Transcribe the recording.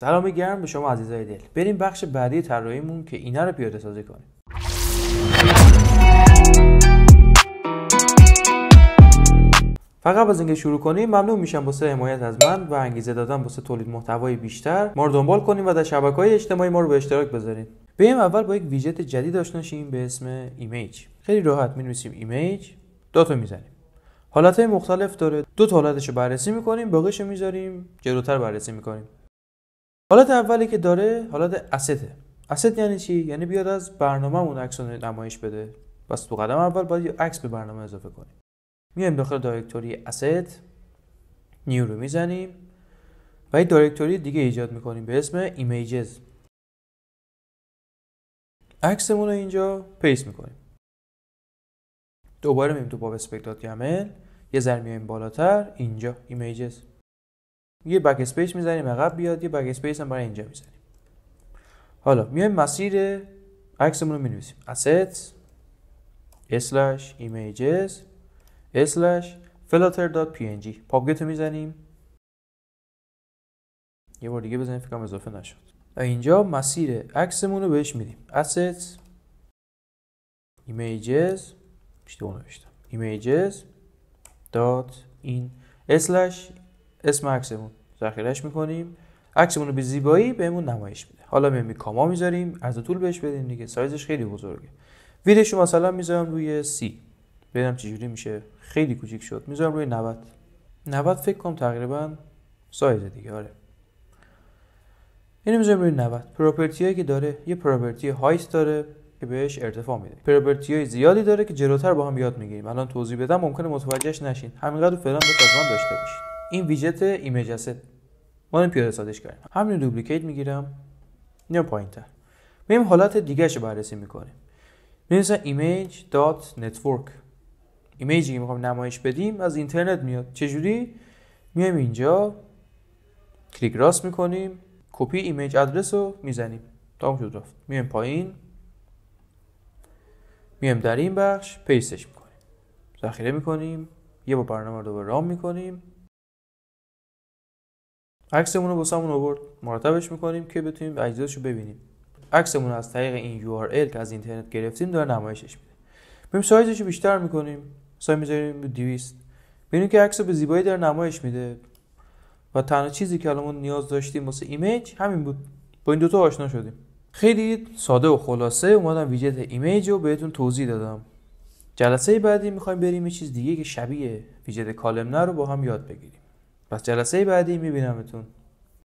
سلام گرم به شما عزیزای دل بریم بخش بعدی طراحیمون که اینا رو پیاده سازی کنیم فقط از اینکه شروع کنیم ممنون میشم سه حمایت از من و انگیزه دادن واسه تولید محتوای بیشتر ما رو دنبال کنیم و در شبکه های اجتماعی ما رو به اشتراک بذاریم بریم اول با یک ویژت جدید آشنا به اسم ایمیج خیلی راحت نویسیم ایمیج داتو میزنیم حالت مختلف داره دو تا حالتش رو بررسی میکنیم باقیش میذاریم جلوتر بررسی میکنیم حالت اولی که داره حالت اسیده اسید یعنی چی یعنی بیاد از برنامه اون عکس رو نمایش بده پس تو قدم اول باید یه عکس به برنامه اضافه کنیم میایم داخل دایرکتوری اسید نیو رو میزنیم و یه دایرکتوری دیگه ایجاد میکنیم به اسم ایمیجز عکسمون رو اینجا پیس میکنیم دوباره میریم تو باب اسپکتات یه ذره میایم بالاتر اینجا ایمیجز یه بک اسپیس میزنیم عقب بیاد یه بک اسپیس هم برای اینجا میزنیم حالا میایم مسیر عکسمون رو مینویسیم assets slash images slash flutter.png پابگت رو میزنیم یه بار دیگه بزنیم فکرم اضافه نشد و اینجا مسیر عکسمون رو بهش میدیم assets images اشتباه نوشتم images dot in slash اسم عکسمون ذخیرش میکنیم عکسمون رو به زیبایی بهمون نمایش میده حالا میمی کاما میذاریم از طول بهش بدیم دیگه سایزش خیلی بزرگه ویدش مثلا میذارم روی C. ببینم چجوری میشه خیلی کوچیک شد میذارم روی 90 90 فکر کنم تقریبا سایز دیگه آره اینو میذارم روی 90 پراپرتی هایی که داره یه پراپرتی هایت داره که بهش ارتفاع میده پراپرتی های زیادی داره که جلوتر با هم یاد میگیریم الان توضیح بدم ممکنه متوجهش نشین همینقدر فعلا به داشته باشید این ویژت ایمیج است ما رو پیاده سازیش کردیم همین دوپلیکیت میگیرم پایین تر میم حالت دیگه رو بررسی میکنیم مثلا ایمیج دات نتورک ایمیجی که میخوام نمایش بدیم از اینترنت میاد چجوری میایم اینجا کلیک راست میکنیم کپی ایمیج آدرس رو میزنیم تمام شد رفت میایم پایین میایم در این بخش پیستش میکنیم ذخیره میکنیم یه با برنامه رو دوباره رام میکنیم عکسمون رو واسمون آورد مرتبش میکنیم که بتونیم اجزاشو ببینیم عکسمون از طریق این URL که از اینترنت گرفتیم داره نمایشش میده میریم سایزش رو بیشتر میکنیم سایز میذاریم به 200 ببینیم که عکس به زیبایی داره نمایش میده و تنها چیزی که الانمون نیاز داشتیم واسه ایمیج همین بود با این دوتا آشنا شدیم خیلی ساده و خلاصه اومدم ویجت ایمیج رو بهتون توضیح دادم جلسه بعدی میخوایم بریم یه چیز دیگه که شبیه ویجت کالمنر رو با هم یاد بگیریم پس جلسه بعدی میبینمتون